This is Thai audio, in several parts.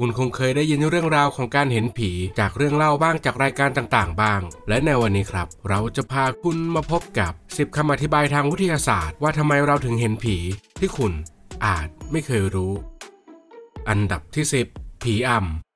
คุณคงเคยได้ยินเรื่องราวของการเห็นผี จากเรื่องเล่าบ้างจากรายการต่างๆ บ้าง และในวันนี้ครับ เราจะพาคุณมาพบกับ 10 คำอธิบายทางวิทยาศาสตร์ว่าทำไมเราถึงเห็นผีที่คุณอาจไม่เคยรู้ อันดับที่ 10 ผีอำ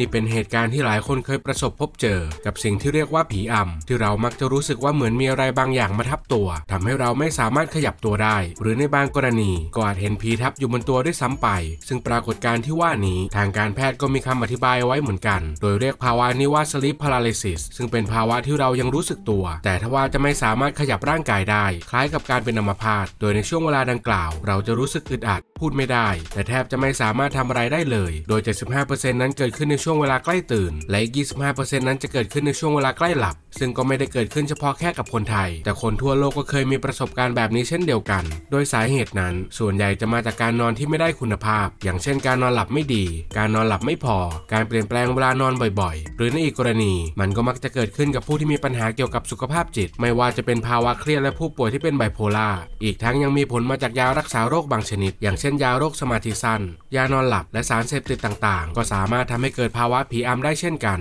นี่เป็นเหตุการณ์ที่หลายคนเคยประสบพบเจอกับสิ่งที่เรียกว่าผีอำที่เรามักจะรู้สึกว่าเหมือนมีอะไรบางอย่างมาทับตัว ทำให้เราไม่สามารถขยับตัวได้ หรือในบางกรณีก็อาจเห็นผีทับอยู่บนตัวด้วยซ้ำไป ซึ่งปรากฏการณ์ที่ว่านี้ทางการแพทย์ก็มีคำอธิบายไว้เหมือนกัน โดยเรียกภาวะนี้ว่าสลิปพาราลิซิสซึ่งเป็นภาวะที่เรายังรู้สึกตัว แต่ทว่าจะไม่สามารถขยับร่างกายได้ คล้ายกับการเป็นอัมพาตโดยในช่วงเวลาดังกล่าว เราจะรู้สึกอึดอัดพูดไม่ได้ แต่แทบจะไม่สามารถทำอะไรได้เลย โดย 75%นั้นเกิดขึ้นในช่วงเวลาใกล้ตื่น และอีก25%นั้นจะเกิดขึ้นในช่วงเวลาใกล้หลับ ซึ่งก็ไม่ได้เกิดขึ้นเฉพาะแค่กับคนไทย แต่คนทั่วโลกก็เคยมีประสบการณ์แบบนี้เช่นเดียวกัน โดยสาเหตุนั้นส่วนใหญ่จะมาจากการนอนที่ไม่ได้คุณภาพ อย่างเช่น การนอนหลับไม่ดี การนอนหลับไม่พอ การเปลี่ยนแปลงเวลานอนบ่อย ๆ หรือในอีกกรณีมันก็มักจะเกิดขึ้นกับผู้ที่มีปัญหาเกี่ยวกับสุขภาพจิต ไม่ว่าจะเป็นภาวะเครียดและผู้ป่วยที่เป็นไบโพล่าอีกทั้งยังมีผลมาจากยารักษาโรคบางชนิดอย่างเช่น่นยาโรคสมาธิสั้น ยานอนหลับ และสารเสพติดต่างๆ ก็สามารถทำให้เกิดภาวะผีอำได้เช่นกัน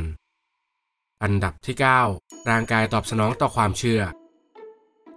อันดับที่ 9 ร่างกายตอบสนองต่อความเชื่อ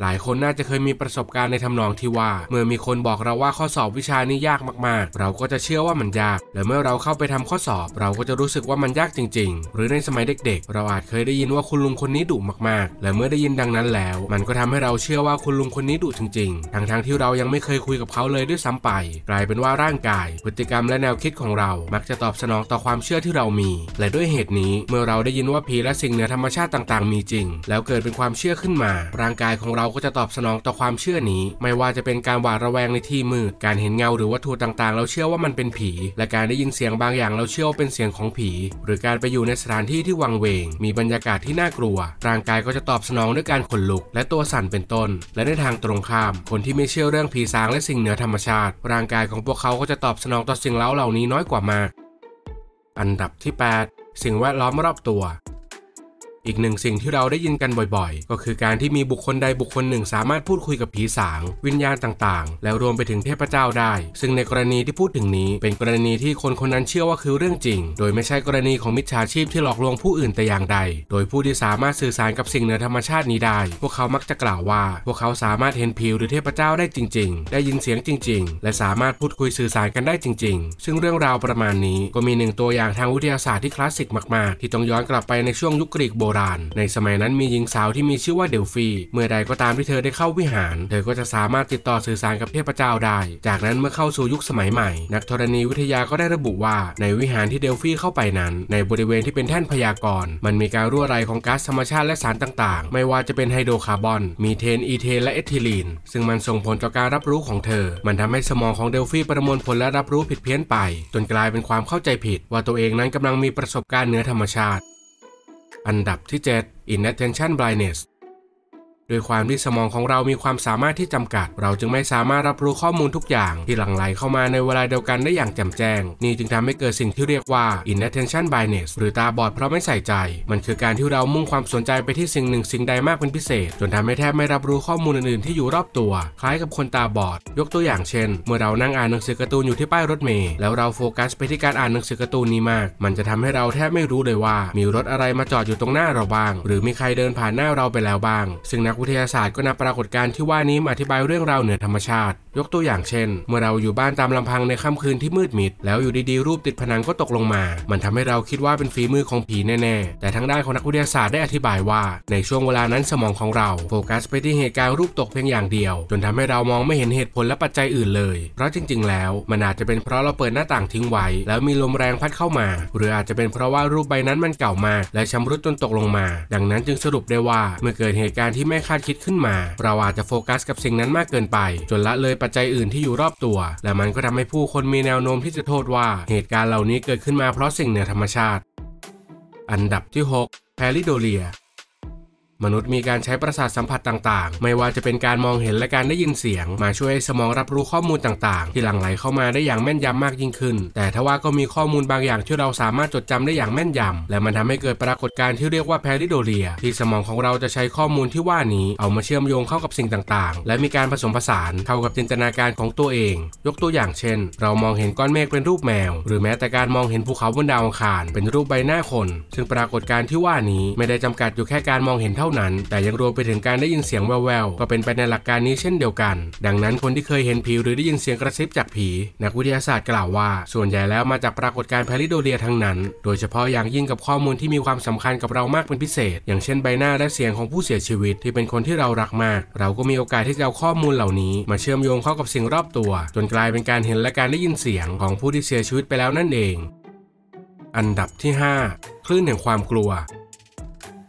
หลายคนน่าจะเคยมีประสบการณ์ในทำนองที่ว่า เมื่อมีคนบอกเราว่าข้อสอบวิชานี้ยากมากๆ เราก็จะเชื่อว่ามันยาก และเมื่อเราเข้าไปทำข้อสอบ เราก็จะรู้สึกว่ามันยากจริงๆ หรือในสมัยเด็กๆ เราอาจเคยได้ยินว่าคุณลุงคนนี้ดุมาก ๆ และเมื่อได้ยินดังนั้นแล้ว มันก็ทำให้เราเชื่อว่าคุณลุงคนนี้ดุจริงๆทั้งๆที่เรายังไม่เคยคุยกับเขาเลยด้วยซ้ำไปกลายเป็นว่าร่างกายพฤติกรรมและแนวคิดของเรา มักจะตอบสนองต่อความเชื่อที่เรามี และด้วยเหตุนี้เมื่อเราได้ยินว่าผีและสิ่งเหนือธรรมชาติต่างๆมีจริงแล้วเกิดเป็นความเชื่อขึ้นมา ร่างกายของเราก็จะตอบสนองต่อความเชื่อนี้ ไม่ว่าจะเป็นการหวาดระแวงในที่มืดการเห็นเงาหรือวัตถุต่างๆเราเชื่อว่ามันเป็นผี และการได้ยินเสียงบางอย่างเราเชื่อว่าเป็นเสียงของผี หรือการไปอยู่ในสถานที่ที่วังเวง มีบรรยากาศที่น่ากลัว ร่างกายก็จะตอบสนองด้วยการขนลุก และตัวสั่นเป็นต้น และในทางตรงข้าม คนที่ไม่เชื่อเรื่องผีสางและสิ่งเหนือธรรมชาติ ร่างกายของพวกเขาก็จะตอบสนองต่อสิ่งเล้าเหล่านี้น้อยกว่ามาก อันดับที่ 8 สิ่งแวดล้อมรอบตัวอีกหนึ่งสิ่งที่เราได้ยินกันบ่อยๆ ก็คือการที่มีบุคคลใด บุคคลหนึ่งสามารถพูดคุยกับผีสาง วิญญาณต่างๆ แล้วรวมไปถึงเทพเจ้าได้ ซึ่งในกรณีที่พูดถึงนี้เป็นกรณีที่คนคนนั้นเชื่อว่าคือเรื่องจริง โดยไม่ใช่กรณีของมิจฉาชีพที่หลอกลวงผู้อื่นแต่อย่างใด โดยผู้ที่สามารถสื่อสารกับสิ่งเหนือธรรมชาตินี้ได้ พวกเขามักจะกล่าวว่า พวกเขาสามารถเห็นผีหรือเทพเจ้าได้จริง ๆ ได้ยินเสียงจริง ๆ และสามารถพูดคุยสื่อสารกันได้จริง ๆ ซึ่งเรื่องราวประมาณนี้ก็มีหนึ่งตัวอย่างทางวิทยาศาสตร์ที่คลาสสิกมากๆ ที่ต้องย้อนกลับไปในช่วงยุคกรีกโบราณในสมัยนั้นมีหญิงสาวที่มีชื่อว่าเดลฟี เมื่อใดก็ตามที่เธอได้เข้าวิหาร เธอก็จะสามารถติดต่อสื่อสารกับเทพเจ้าได้ จากนั้นเมื่อเข้าสู่ยุคสมัยใหม่ นักธรณีวิทยาก็ได้ระบุว่าในวิหารที่เดลฟีเข้าไปนั้น ในบริเวณที่เป็นแท่นพยากรณ์ มันมีการรั่วไหลของก๊าซธรรมชาติและสารต่างๆ ไม่ว่าจะเป็นไฮโดรคาร์บอน มีเทน อีเทน และเอทิลีน ซึ่งมันส่งผลต่อการรับรู้ของเธอ มันทำให้สมองของเดลฟีประมวลผลและรับรู้ผิดเพี้ยนไป จนกลายเป็นความเข้าใจผิด ว่าตัวเองนั้นกำลังมีประสบการณ์เหนือธรรมชาติอันดับที่ 7 inattention blindness โดยความที่สมองของเรามีความสามารถที่จำกัด เราจึงไม่สามารถรับรู้ข้อมูลทุกอย่าง ที่หลั่งไหลเข้ามาในเวลาเดียวกันได้อย่างแจ่มแจ้ง นี่จึงทำให้เกิดสิ่งที่เรียกว่า inattention bias หรือตาบอดเพราะไม่ใส่ใจ มันคือการที่เรามุ่งความสนใจไปที่สิ่งหนึ่งสิ่งใดมากเป็นพิเศษ จนทำให้แทบไม่รับรู้ข้อมูลอื่นๆที่อยู่รอบตัว คล้ายกับคนตาบอดยกตัวอย่างเช่น เมื่อเรานั่งอ่านหนังสือการ์ตูนอยู่ที่ป้ายรถเมล์แล้วเราโฟกัสไปที่การอ่านหนังสือการ์ตูนนี้มาก มันจะทำให้เราแทบไม่รู้เลยว่า มีรถอะไรมาจอดอยู่ตรงหน้าเราบ้าง หรือมีใครเดินผ่านหน้าเราไปแล้วบ้าง ซึ่งนักวิทยาศาสตร์ก็นำปรากฏการณ์ที่ว่านี้มาอธิบายเรื่องราวเหนือธรรมชาติ ยกตัวอย่างเช่น เมื่อเราอยู่บ้านตามลำพังในค่ำคืนที่มืดมิด แล้วอยู่ดี ๆ รูปติดผนังก็ตกลงมา มันทำให้เราคิดว่าเป็นฝีมือของผีแน่ ๆ แต่ทางด้านของนักวิทยาศาสตร์ได้อธิบายว่า ในช่วงเวลานั้นสมองของเราโฟกัสไปที่เหตุการณ์รูปตกเพียงอย่างเดียว จนทำให้เรามองไม่เห็นเหตุผลและปัจจัยอื่นเลย เพราะจริงๆ แล้วมันอาจจะเป็นเพราะเราเปิดหน้าต่างทิ้งไว้แล้วมีลมแรงพัดเข้ามา หรืออาจจะเป็นเพราะว่ารูปใบนั้นมันเก่ามา และชำรุดจนตกลงมา ดังนั้นจึงสรุปได้ว่าเมื่อเกิดเหตุการณ์ที่ไม่คาดคิดขึ้นมา เราอาจจะโฟกัสกับสิ่งนั้นมากเกินไป จนละเลยปัจจัยอื่นที่อยู่รอบตัว และมันก็ทำให้ผู้คนมีแนวโน้มที่จะโทษว่าเหตุการณ์เหล่านี้เกิดขึ้นมาเพราะสิ่งเหนือธรรมชาติ อันดับที่6แพลิโดเลียมนุษย์มีการใช้ประสาทสัมผัสต่างๆ ไม่ว่าจะเป็นการมองเห็นและการได้ยินเสียง มาช่วยสมองรับรู้ข้อมูลต่างๆ ที่หลั่งไหลเข้ามาได้อย่างแม่นยำมากยิ่งขึ้น แต่ทว่าก็มีข้อมูลบางอย่างที่เราสามารถจดจำได้อย่างแม่นยำและมันทำให้เกิดปรากฏการณ์ที่เรียกว่าแพริโดเรีย ที่สมองของเราจะใช้ข้อมูลที่ว่านี้เอามาเชื่อมโยงเข้ากับสิ่งต่างๆ และมีการผสมผสานเข้ากับจินตนาการของตัวเอง ยกตัวอย่างเช่น เรามองเห็นก้อนเมฆเป็นรูปแมว หรือแม้แต่การมองเห็นภูเขาบนดาวอังคารเป็นรูปใบหน้าคน ซึ่งปรากฏการณ์ที่ว่านี้ไม่ได้จำกัดอยู่แค่การมองเห็นเท่านั้นแต่ยังรวมไปถึงการได้ยินเสียงแววๆ ก็เป็นไปในหลักการนี้เช่นเดียวกัน ดังนั้นคนที่เคยเห็นผีหรือได้ยินเสียงกระซิบจากผี นักวิทยาศาสตร์กล่าวว่า ส่วนใหญ่แล้วมาจากปรากฏการณ์พาริโดเรียทั้งนั้น โดยเฉพาะอย่างยิ่งกับข้อมูลที่มีความสำคัญกับเรามากเป็นพิเศษ อย่างเช่นใบหน้าและเสียงของผู้เสียชีวิตที่เป็นคนที่เรารักมาก เราก็มีโอกาสที่จะเอาข้อมูลเหล่านี้ มาเชื่อมโยงเข้ากับสิ่งรอบตัว จนกลายเป็นการเห็นและการได้ยินเสียงของผู้ที่เสียชีวิตไปแล้วนั่นเอง อันดับที่5คลื่นแห่งความกลัว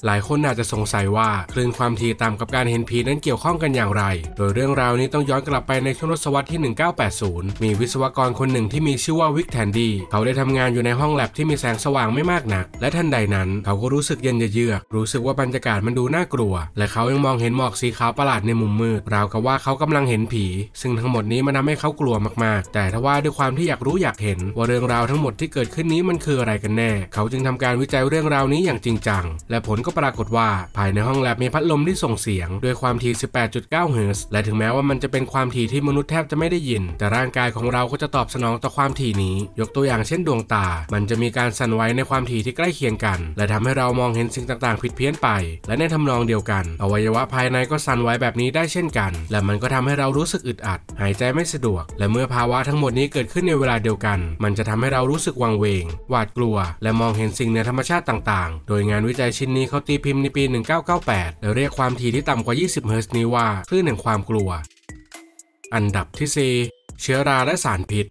หลายคนอาจจะสงสัยว่า คลื่นความถี่ต่ำกับการเห็นผีนั้นเกี่ยวข้องกันอย่างไร โดยเรื่องราวนี้ต้องย้อนกลับไปในช่วงทศวรรษที่ 1980 มีวิศวกรคนหนึ่งที่มีชื่อว่าวิกแทนดีเขาได้ทำงานอยู่ในห้องแลบที่มีแสงสว่างไม่มากนัก และทันใดนั้น เขาก็รู้สึกเย็นเยือก รู้สึกว่าบรรยากาศมันดูน่ากลัว และเขายังมองเห็นหมอกสีขาวประหลาดในมุมมืด ราวกับว่าเขากำลังเห็นผี ซึ่งทั้งหมดนี้มันทาให้เขากลัวมาก ๆ แต่ทว่าด้วยความที่อยากรู้อยากเห็น ว่าเรื่องราวทั้งหมดที่เกิดขึ้นนี้มันคืออะไรกันแน่ เขาจึงทำการวิจัยเรื่องราวนี้อย่างจริงจังและผลก็็ปรากฏว่าภายในห้องแลบมีพัดลมที่ส่งเสียง ด้วยความถี่ 18.9 เฮิรตซ์และถึงแม้ว่ามันจะเป็นความถี่ที่มนุษย์แทบจะไม่ได้ยิน แต่ร่างกายของเรา ก็จะตอบสนองต่อความถี่นี้ ยกตัวอย่างเช่นดวงตา มันจะมีการสั่นไหวในความถี่ที่ใกล้เคียงกัน และทำให้เรามองเห็นสิ่งต่างๆ ผิดเพี้ยนไป และในทำนองเดียวกัน อวัยวะภายในก็สั่นไหวแบบนี้ได้เช่นกัน และมันก็ทำให้เรารู้สึกอึดอัด หายใจไม่สะดวก และเมื่อภาวะทั้งหมดนี้เกิดขึ้นในเวลาเดียวกัน มันจะทำให้เรารู้สึกวังเวง หวาดกลัว และมองเห็นสิ่งเหนือธรรมชาติต่าง ๆ โดยงานวิจัยชิ้นนี้เขาตีพิมพ์ในปี 1998และเรียกความถี่ที่ต่ำกว่า 20 เฮิรตซ์นี้ว่าคลื่นแห่งความกลัว อันดับที่ 4 เชื้อราและสารพิษ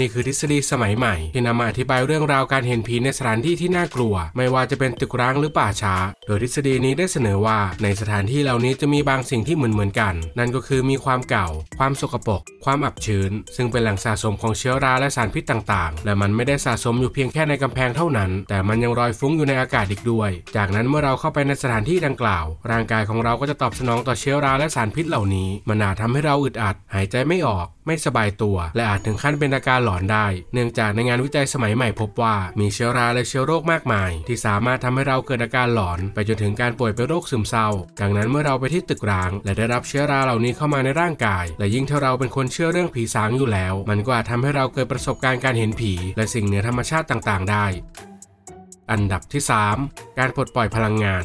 นี่คือทฤษฎีสมัยใหม่ ที่นำมาอธิบายเรื่องราวการเห็นผีในสถานที่ที่น่ากลัว ไม่ว่าจะเป็นตึกร้างหรือป่าช้า โดยทฤษฎีนี้ได้เสนอว่าในสถานที่เหล่านี้จะมีบางสิ่งที่เหมือนเหมือนกัน นั่นก็คือมีความเก่า ความสกปรกความอับชื้น ซึ่งเป็นแหล่งสะสมของเชื้อราและสารพิษต่าง ๆและมันไม่ได้สะสมอยู่เพียงแค่ในกำแพงเท่านั้น แต่มันยังลอยฟุ้งอยู่ในอากาศอีกด้วย จากนั้นเมื่อเราเข้าไปในสถานที่ดังกล่าวร่างกายของเราก็จะตอบสนองต่อเชื้อราและสารพิษเหล่านี้มันอาจทำให้เราอึดอัด หายใจไม่ออก ไม่สบายตัว และอาจถึงขั้นเป็นอาการหลอนได้ เนื่องจากในงานวิจัยสมัยใหม่พบว่า มีเชื้อราและเชื้อโรคมากมาย ที่สามารถทำให้เราเกิดอาการหลอน ไปจนถึงการป่วยเป็นโรคซึมเศร้า ดังนั้นเมื่อเราไปที่ตึกร้าง และได้รับเชื้อราเหล่านี้เข้ามาในร่างกาย และยิ่งถ้าเราเป็นคนเชื่อเรื่องผีสางอยู่แล้ว มันก็อาจทำให้เราเกิดประสบการณ์การเห็นผีและสิ่งเหนือธรรมชาติต่างๆ ได้ อันดับที่3การปลดปล่อยพลังงาน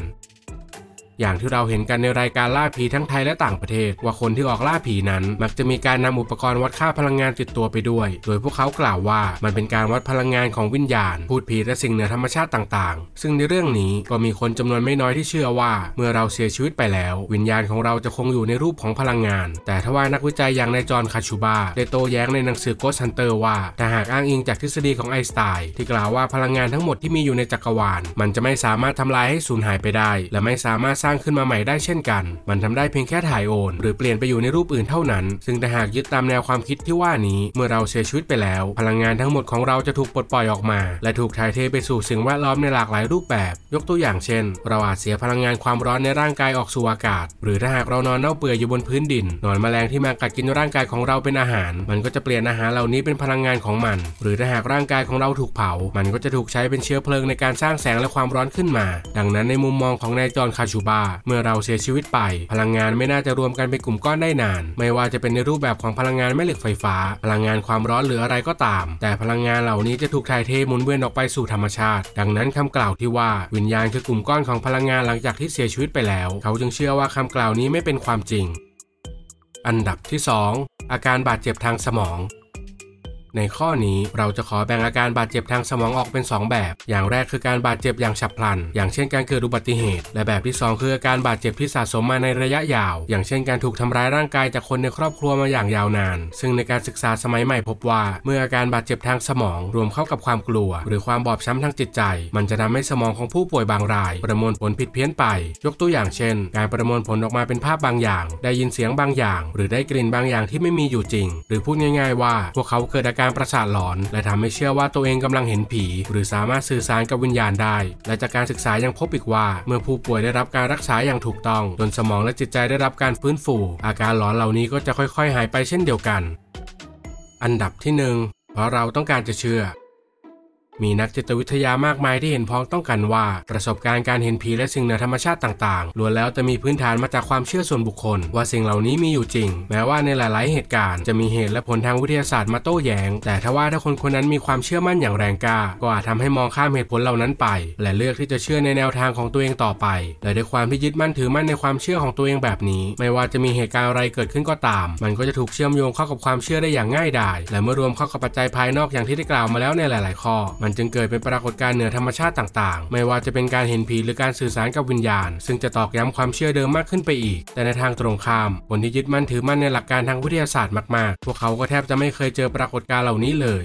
อย่างที่เราเห็นกันในรายการล่าผีทั้งไทยและต่างประเทศ ว่าคนที่ออกล่าผีนั้น มักจะมีการนำอุปกรณ์วัดค่าพลังงานติดตัวไปด้วย โดยพวกเขากล่าวว่ามันเป็นการวัดพลังงานของวิญญาณ พูดผีและสิ่งเหนือธรรมชาติต่าง ๆ ซึ่งในเรื่องนี้ก็มีคนจำนวนไม่น้อยที่เชื่อว่า เมื่อเราเสียชีวิตไปแล้ว วิญญาณของเราจะคงอยู่ในรูปของพลังงาน แต่ทว่านักวิจัยอย่างนายจอห์นคาชูบาได้โต้แย้งในหนังสือโกสฮันเตอร์ว่าถ้าหากอ้างอิงจากทฤษฎีของไอน์สไตน์ที่กล่าวว่าพลังงานทั้งหมดที่มีอยู่ในจักรวาลมันจะไม่สามารถทำลายให้สูญหายไปได้ และไม่สามารถร้างขึ้นมาใหม่ได้เช่นกัน มันทำได้เพียงแค่ถ่ายโอน หรือเปลี่ยนไปอยู่ในรูปอื่นเท่านั้น ซึ่งแต่หากยึดตามแนวความคิดที่ว่านี้ เมื่อเราเสียชีวิตไปแล้ว พลังงานทั้งหมดของเราจะถูกปลดปล่อยออกมา และถูกถ่ายเทไปสู่สิ่งแวดล้อมในหลากหลายรูปแบบ ยกตัวอย่างเช่น เราอาจเสียพลังงานความร้อนในร่างกายออกสู่อากาศ หรือถ้าหากเรานอนเน่าเปื่อยอยู่บนพื้นดิน นอนแมลงที่มากัดกินร่างกายของเราเป็นอาหาร มันก็จะเปลี่ยนอาหารเหล่านี้เป็นพลังงานของมัน หรือถ้าหากร่างกายของเราถูกเผา มันก็จะถูกใช้เป็นเชื้อเพลิงในการสร้างแสงและความร้อนขึ้นมา ดังนั้นในมุมมองของนายจอนคาชูบาาเมื่อเราเสียชีวิตไป พลังงานไม่น่าจะรวมกันเป็นกลุ่มก้อนได้นาน ไม่ว่าจะเป็นในรูปแบบของพลังงานแม่เหล็กไฟฟ้า พลังงานความร้อนหรืออะไรก็ตาม แต่พลังงานเหล่านี้จะถูกถ่ายเทหมุนเวียนออกไปสู่ธรรมชาติ ดังนั้นคำกล่าวที่ว่าวิญญาณคือกลุ่มก้อนของพลังงานหลังจากที่เสียชีวิตไปแล้ว เขาจึงเชื่อว่าคำกล่าวนี้ไม่เป็นความจริง อันดับที่ 2 อาการบาดเจ็บทางสมองในข้อนี้เราจะขอแบ่งอาการบาดเจ็บทางสมองออกเป็น 2 แบบ อย่างแรกคือการบาดเจ็บอย่างฉับพลัน อย่างเช่นการเกิดอุบัติเหตุ และแบบที่ 2 คืออาการบาดเจ็บที่สะสมมาในระยะยาว อย่างเช่นการถูกทำร้ายร่างกายจากคนในครอบครัวมาอย่างยาวนาน ซึ่งในการศึกษาสมัยใหม่พบว่า เมื่ออาการบาดเจ็บทางสมองรวมเข้ากับความกลัว หรือความบอบช้ำทางจิตใจ มันจะทำให้สมองของผู้ป่วยบางราย ประมวลผลผิดเพี้ยนไป ยกตัวอย่างเช่น การประมวลผลออกมาเป็นภาพบางอย่าง ได้ยินเสียงบางอย่าง หรือได้กลิ่นบางอย่างที่ไม่มีอยู่จริง หรือพูดง่าย ๆว่า พวกเขาเกิดอาการการประสาทหลอน และทำให้เชื่อว่าตัวเองกำลังเห็นผี หรือสามารถสื่อสารกับวิญญาณได้ และจากการศึกษายังพบอีกว่าเมื่อผู้ป่วยได้รับการรักษาอย่างถูกต้องจนสมองและจิตใจได้รับการฟื้นฟู อาการหลอนเหล่านี้ก็จะค่อยๆ หายไปเช่นเดียวกัน อันดับที่ 1 เพราะเราต้องการจะเชื่อมีนักจิตวิทยามากมายที่เห็นพ้องต้องกันว่า ประสบการณ์การเห็นผีและสิ่งเหนือธรรมชาติต่างๆ ล้วนแล้วจะมีพื้นฐานมาจากความเชื่อส่วนบุคคลว่าสิ่งเหล่านี้มีอยู่จริง แม้ว่าในหลายๆ เหตุการณ์จะมีเหตุและผลทางวิทยาศาสตร์มาโต้แยง้งแต่ถ้าว่าถ้าคนคนนั้นมีความเชื่อมั่นอย่างแรงกล้า ก็อาจทาให้มองข้ามเหตุผลเหล่านั้นไป และเลือกที่จะเชื่อในแนวทางของตัวเองต่อไปและด้วยความที่ยึดมั่นถือมั่นในความเชื่อของตัวเองแบบนี้ ไม่ว่าจะมีเหตุการณ์อะไรเกิดขึ้นก็ตาม มันก็จะถูกเชื่อมโยงเข้ากับความเชื่อได้อย่างง่ายดายและเมื่อรวมเข้ากับปัจจัยภายนอกอย่างที่ได้กล่าวมาแล้วในหลายๆ ข้อมัันจึงเกิดเป็นปรากฏการณ์เหนือธรรมชาติต่างๆ ไม่ว่าจะเป็นการเห็นผีหรือการสื่อสารกับวิญญาณ ซึ่งจะตอกย้ำความเชื่อเดิมมากขึ้นไปอีก แต่ในทางตรงข้ามคนที่ยึดมั่นถือมั่นในหลักการทางวิทยาศาสตร์มากๆ พวกเขาก็แทบจะไม่เคยเจอปรากฏการณ์เหล่านี้เลย